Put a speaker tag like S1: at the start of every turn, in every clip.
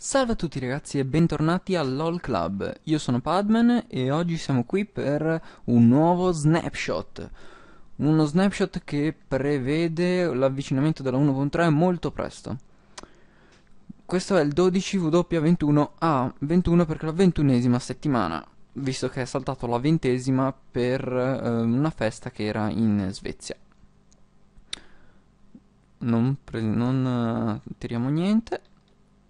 S1: Salve a tutti ragazzi e bentornati al LOL Club, io sono Padman e oggi siamo qui per un nuovo snapshot Uno snapshot che prevede l'avvicinamento della 1.3 molto presto Questo è il 12W21A, 21 perché è la ventunesima settimana Visto che è saltato la ventesima per eh, una festa che era in Svezia Non, non eh, tiriamo niente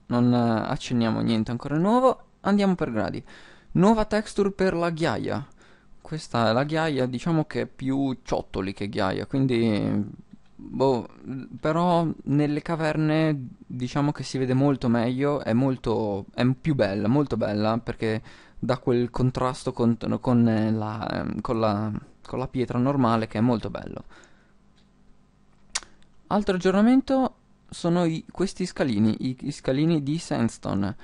S1: non eh, accenniamo niente ancora nuovo, andiamo per gradi. Nuova texture per la ghiaia. Questa è la ghiaia, diciamo che è più ciottoli che ghiaia, quindi... Boh, però nelle caverne diciamo che si vede molto meglio, è molto... è più bella, molto bella, perché dà quel contrasto con, con, eh, la, ehm, con, la, con la pietra normale che è molto bello. Altro aggiornamento, sono i, questi scalini, i, i, scalini di sandstone,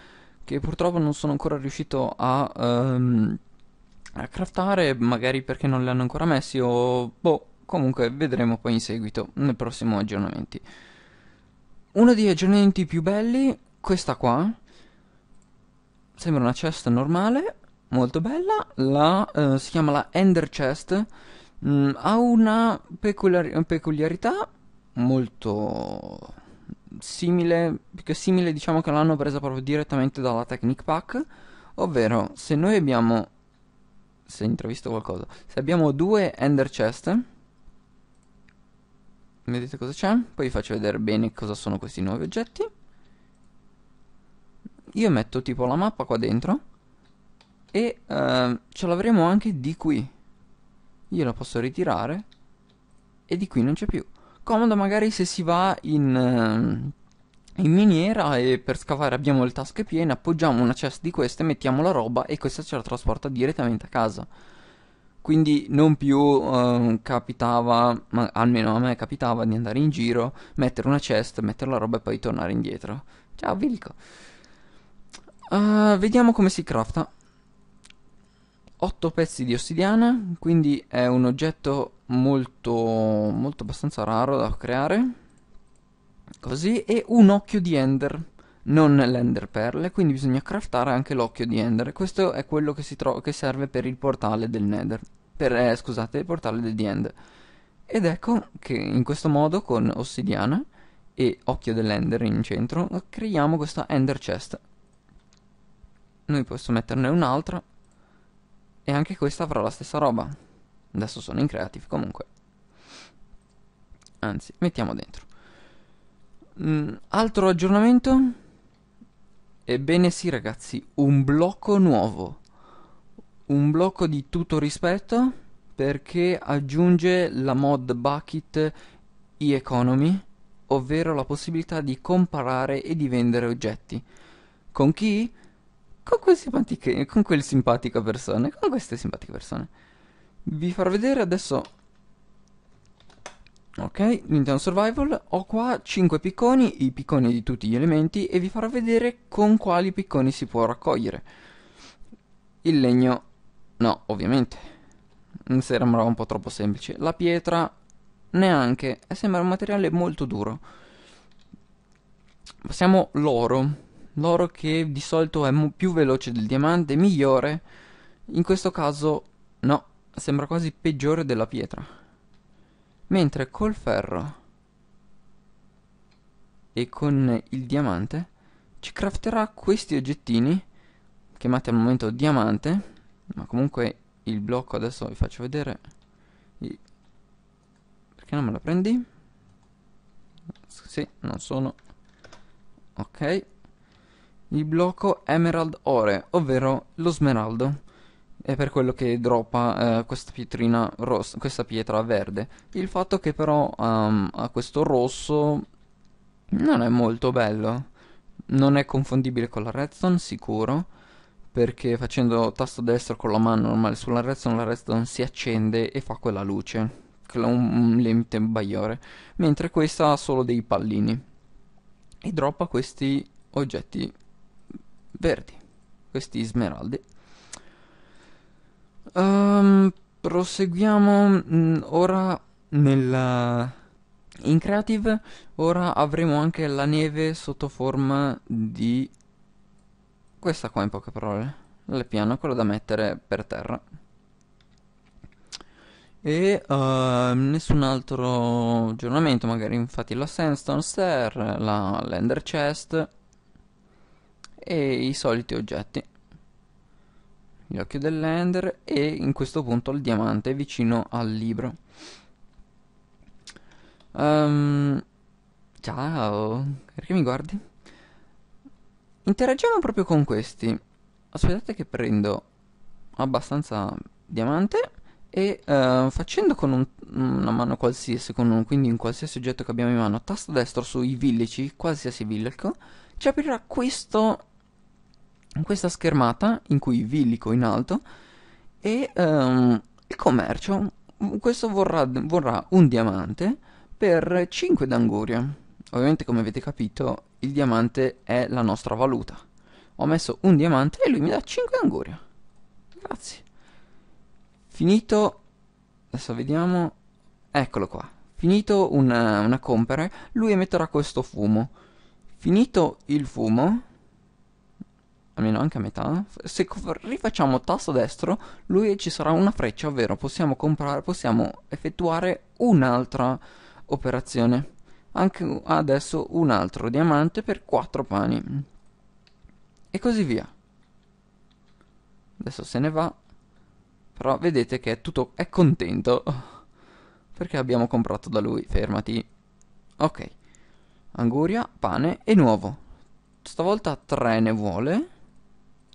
S1: che purtroppo non sono ancora riuscito a, um, a craftare, magari perché non li hanno ancora messi o... boh, comunque vedremo poi in seguito, nel prossimo aggiornamenti. Uno degli aggiornamenti più belli, questa qua, sembra una chest normale, molto bella, la, eh, si chiama la Ender Chest, mm, ha una peculiar- peculiarità molto simile, più che simile diciamo che l'hanno presa proprio direttamente dalla Technic Pack, ovvero se noi abbiamo, se intravisto qualcosa, se abbiamo due Ender Chest, vedete cosa c'è? Poi vi faccio vedere bene cosa sono questi nuovi oggetti. Io metto tipo la mappa qua dentro e uh, ce l'avremo anche di qui. Io la posso ritirare e di qui non c'è più comodo magari se si va in, ehm, in miniera e per scavare abbiamo le tasche piene, appoggiamo una cesta di queste, mettiamo la roba e questa ce la trasporta direttamente a casa. Quindi non più eh, capitava, ma almeno a me capitava di andare in giro, mettere una cesta, mettere la roba e poi tornare indietro. Ciao, vi dico. Uh, ah, vediamo come si crafta. 8 pezzi di ossidiana, quindi è un oggetto molto, molto abbastanza raro da creare. Così, e un occhio di ender, non l'ender perle, quindi bisogna craftare anche l'occhio di ender. Questo è quello che, che serve per il portale del nether, per, eh, scusate, il portale del the end. Ed ecco che in questo modo con ossidiana e occhio dell'ender in centro creiamo questa ender chest. Noi posso metterne un'altra e anche questa avrà la stessa roba. Adesso sono in creative comunque. Anzi, mettiamo dentro. Mm, altro aggiornamento? Ebbene sì ragazzi, un blocco nuovo. Un blocco di tutto rispetto perché aggiunge la mod bucket e-economy, ovvero la possibilità di comparare e di vendere oggetti. Con chi? con, quel con quel simpatica persona, con queste simpatiche persone. Vi farò vedere adesso... Ok, Nintendo Survival, ho qua 5 picconi, i picconi di tutti gli elementi, e vi farò vedere con quali picconi si può raccogliere. Il legno, no, ovviamente. Mi Sembrava un po' troppo semplice. La pietra, neanche, sembra un materiale molto duro. Passiamo l'oro l'oro che di solito è più veloce del diamante, migliore, in questo caso no, sembra quasi peggiore della pietra. Mentre col ferro e con il diamante ci crafterà questi oggettini, chiamati al momento diamante, ma comunque il blocco adesso vi faccio vedere. Perché non me la prendi? Sì, non sono... Ok il blocco Emerald Ore, ovvero lo smeraldo. È per quello che droppa eh, questa pietrina rossa, questa pietra verde. Il fatto che però um, ha questo rosso non è molto bello. Non è confondibile con la redstone, sicuro, perché facendo tasto destro con la mano normale sulla redstone, la redstone si accende e fa quella luce, che è un, un limite bagliore. Mentre questa ha solo dei pallini. E droppa questi oggetti verdi, questi smeraldi. Um, proseguiamo mm, ora nella... in creative, ora avremo anche la neve sotto forma di questa qua in poche parole, il piano, quello da mettere per terra. E uh, nessun altro aggiornamento, magari infatti la sandstone stair, la l'ender chest, e i soliti oggetti gli l'occhio dell'ender e in questo punto il diamante vicino al libro um, ciao perché mi guardi? interagiamo proprio con questi aspettate che prendo abbastanza diamante e uh, eh, facendo con un, una mano qualsiasi, con un, quindi un qualsiasi oggetto che abbiamo in mano, tasto destro sui villici, qualsiasi villico, ci aprirà questo questa schermata in cui villico in alto e um, il commercio, questo vorrà, vorrà un diamante per 5 d'anguria. Ovviamente come avete capito il diamante è la nostra valuta. Ho messo un diamante e lui mi dà 5 d'anguria. Grazie. Finito, adesso vediamo, eccolo qua. Finito una, una compere, lui emetterà questo fumo. Finito il fumo, almeno anche a metà, se rifacciamo tasto destro, lui ci sarà una freccia, ovvero possiamo comprare, possiamo effettuare un'altra operazione. Anche adesso un altro diamante per 4 pani. E così via. Adesso se ne va. Però vedete che è tutto è contento. Perché abbiamo comprato da lui. Fermati. Ok. Anguria, pane e nuovo. Stavolta 3 ne vuole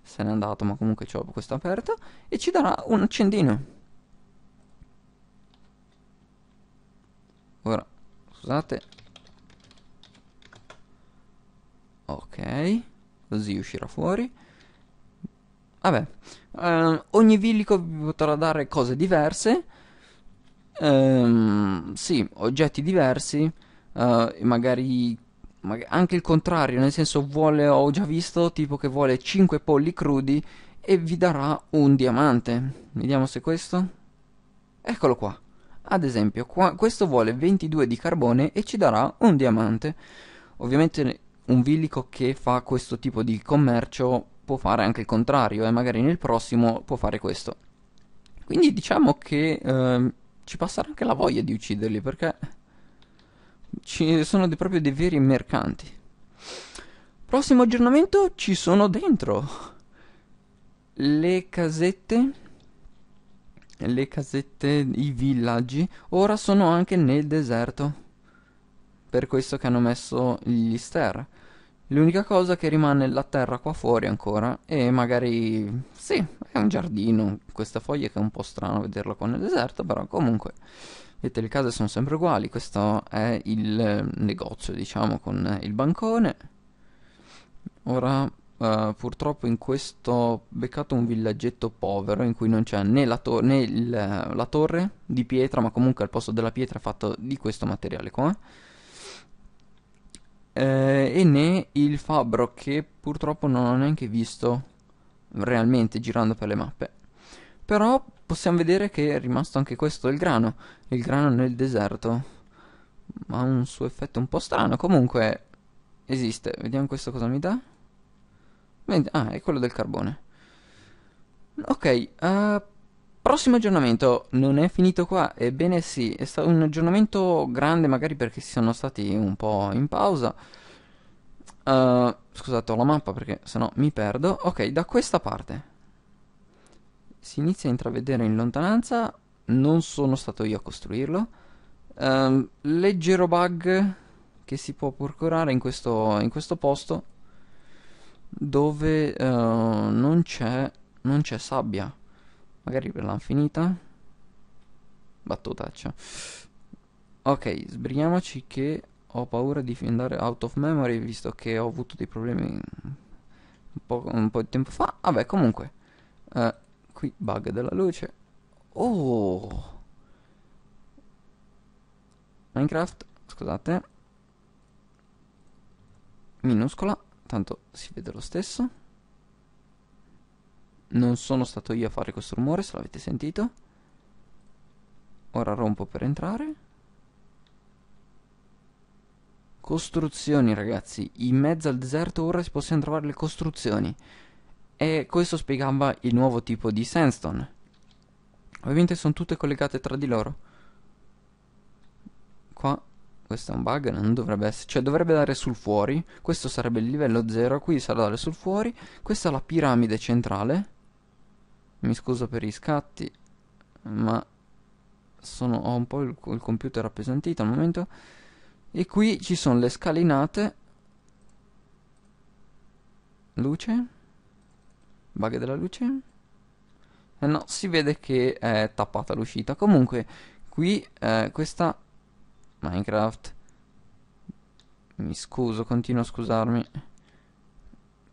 S1: se n'è andato, ma comunque ho questa aperta, e ci darà un accendino. Ora, scusate. Ok, così uscirà fuori. Vabbè, eh, ogni villico vi potrà dare cose diverse. Eh, sì, oggetti diversi, eh, magari anche il contrario, nel senso vuole, ho già visto, tipo che vuole 5 polli crudi e vi darà un diamante. Vediamo se questo... Eccolo qua. Ad esempio, qua, questo vuole 22 di carbone e ci darà un diamante. Ovviamente un villico che fa questo tipo di commercio può fare anche il contrario e eh, magari nel prossimo può fare questo. Quindi diciamo che eh, ci passerà anche la voglia di ucciderli perché ci sono de- proprio dei veri mercanti. Prossimo aggiornamento ci sono dentro le casette le casette i villaggi ora sono anche nel deserto per questo che hanno messo gli ster l'unica cosa che rimane è la terra qua fuori ancora e magari sì è un giardino questa foglia che è un po' strano vederla qua nel deserto però comunque vedete le case sono sempre uguali questo è il negozio diciamo con il bancone ora Uh, purtroppo in questo beccato un villaggetto povero in cui non c'è né, la, to né il, la, torre di pietra, ma comunque al posto della pietra è fatto di questo materiale qua. Eh, e né il fabbro che purtroppo non ho neanche visto realmente girando per le mappe. Però possiamo vedere che è rimasto anche questo il grano, il grano nel deserto. Ha un suo effetto un po' strano, comunque esiste. Vediamo questo cosa mi dà. Ah, è quello del carbone. Ok, uh, prossimo aggiornamento. Non è finito qua? Ebbene sì, è stato un aggiornamento grande magari perché si sono stati un po' in pausa. Uh, scusate, ho la mappa perché sennò mi perdo. Ok, da questa parte si inizia a intravedere in lontananza, non sono stato io a costruirlo, um, leggero bug che si può procurare in questo, in questo posto dove uh, non, c'è, non c'è sabbia, magari per l'hanno finita, battutaccia. Ok, sbrighiamoci che ho paura di andare out of memory visto che ho avuto dei problemi un po', un po di tempo fa. Vabbè, comunque. Uh, qui bug della luce oh minecraft scusate minuscola tanto si vede lo stesso non sono stato io a fare questo rumore se l'avete sentito ora rompo per entrare costruzioni ragazzi in mezzo al deserto ora si possono trovare le costruzioni e questo spiegava il nuovo tipo di sandstone. Ovviamente sono tutte collegate tra di loro. Qua, questo è un bug, non dovrebbe essere, cioè dovrebbe dare sul fuori, questo sarebbe il livello 0, qui sarà dare sul fuori, questa è la piramide centrale. Mi scuso per i scatti, ma sono, ho un po' il, il computer appesantito al momento. E qui ci sono le scalinate. Luce bug della luce eh no si vede che è tappata l'uscita comunque qui eh, questa minecraft mi scuso continuo a scusarmi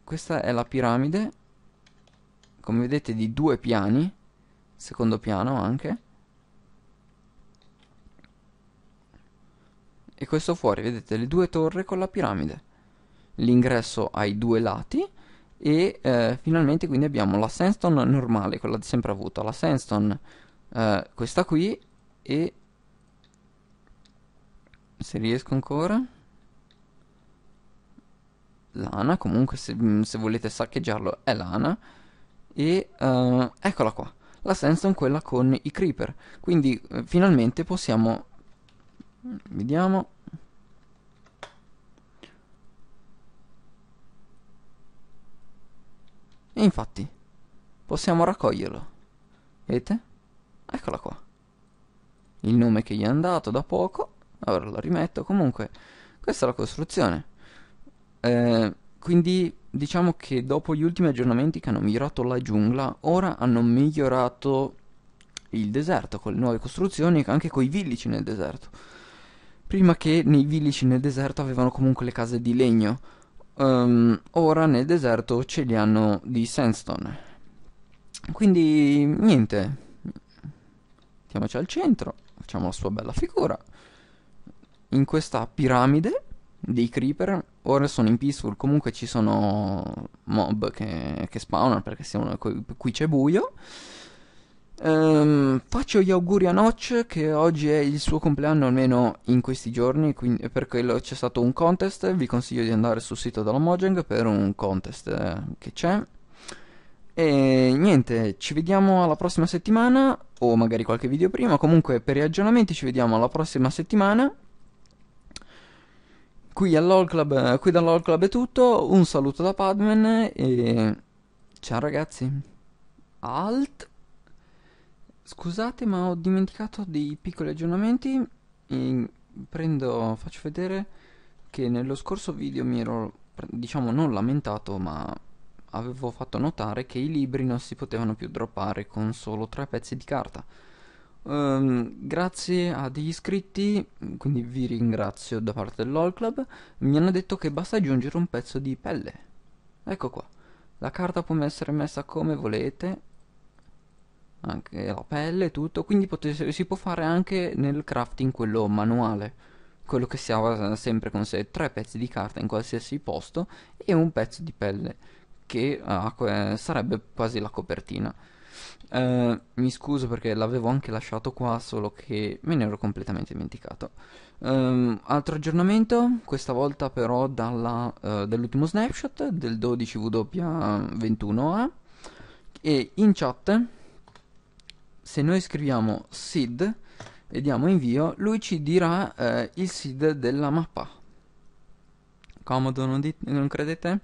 S1: questa è la piramide come vedete di due piani secondo piano anche e questo fuori vedete le due torri con la piramide l'ingresso ai due lati e eh, finalmente quindi abbiamo la Sandstone normale, quella di sempre avuta, la Sandstone eh, questa qui e se riesco ancora lana, comunque se, mm, se volete saccheggiarlo è lana e eh, eccola qua, la Sandstone quella con i creeper, quindi eh, finalmente possiamo vediamo E infatti, possiamo raccoglierlo. Vedete? Eccola qua. Il nome che gli è andato da poco. Ora lo rimetto. Comunque, questa è la costruzione. Eh, quindi diciamo che dopo gli ultimi aggiornamenti che hanno migliorato la giungla, ora hanno migliorato il deserto con le nuove costruzioni e anche con i villici nel deserto. Prima che nei villici nel deserto avevano comunque le case di legno, um, ora nel deserto ce li hanno di sandstone. Quindi niente, mettiamoci al centro, facciamo la sua bella figura. In questa piramide dei creeper, ora sono in peaceful, comunque ci sono mob che, che spawnano perché siamo, qui c'è buio. Um, faccio gli auguri a Notch che oggi è il suo compleanno almeno in questi giorni quindi, per quello c'è stato un contest vi consiglio di andare sul sito della Mojang per un contest eh, che c'è e niente ci vediamo alla prossima settimana o magari qualche video prima comunque per i aggiornamenti ci vediamo alla prossima settimana qui all'All Club qui dall'All Club è tutto un saluto da Padman e ciao ragazzi alt Scusate ma ho dimenticato dei piccoli aggiornamenti e mm, prendo, faccio vedere che nello scorso video mi ero diciamo non lamentato ma avevo fatto notare che i libri non si potevano più droppare con solo tre pezzi di carta. Um, grazie a degli iscritti, quindi vi ringrazio da parte dell'All Club, mi hanno detto che basta aggiungere un pezzo di pelle. Ecco qua. La carta può essere messa come volete anche la pelle e tutto, quindi potesse, si può fare anche nel crafting quello manuale, quello che si ha eh, sempre con sé, tre pezzi di carta in qualsiasi posto e un pezzo di pelle, che ah, sarebbe quasi la copertina. Eh, mi scuso perché l'avevo anche lasciato qua, solo che me ne ero completamente dimenticato. Um, altro aggiornamento, questa volta però dalla, uh, eh, dall'ultimo snapshot del 12W21A mm, e in chat se noi scriviamo seed e diamo invio, lui ci dirà eh, il seed della mappa. Comodo, non, non credete?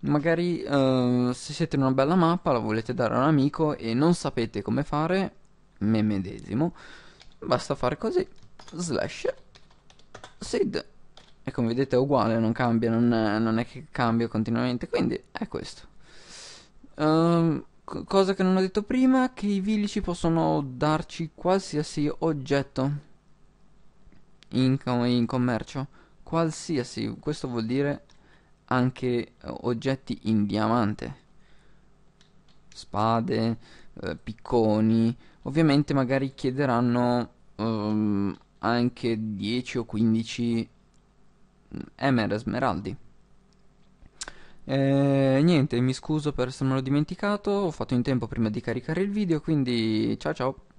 S1: Magari eh, se siete in una bella mappa, la volete dare a un amico e non sapete come fare, me medesimo, basta fare così, slash seed. E come vedete è uguale, non cambia, non è, non è che cambia continuamente, quindi è questo. Um, cosa che non ho detto prima, che i vilici possono darci qualsiasi oggetto in, com- in commercio. Qualsiasi, questo vuol dire anche eh, oggetti in diamante. Spade, eh, picconi. Ovviamente magari chiederanno um, anche 10 o 15 mm, emer, smeraldi. Eh, niente, mi scuso per essermelo dimenticato, ho fatto in tempo prima di caricare il video, quindi ciao ciao.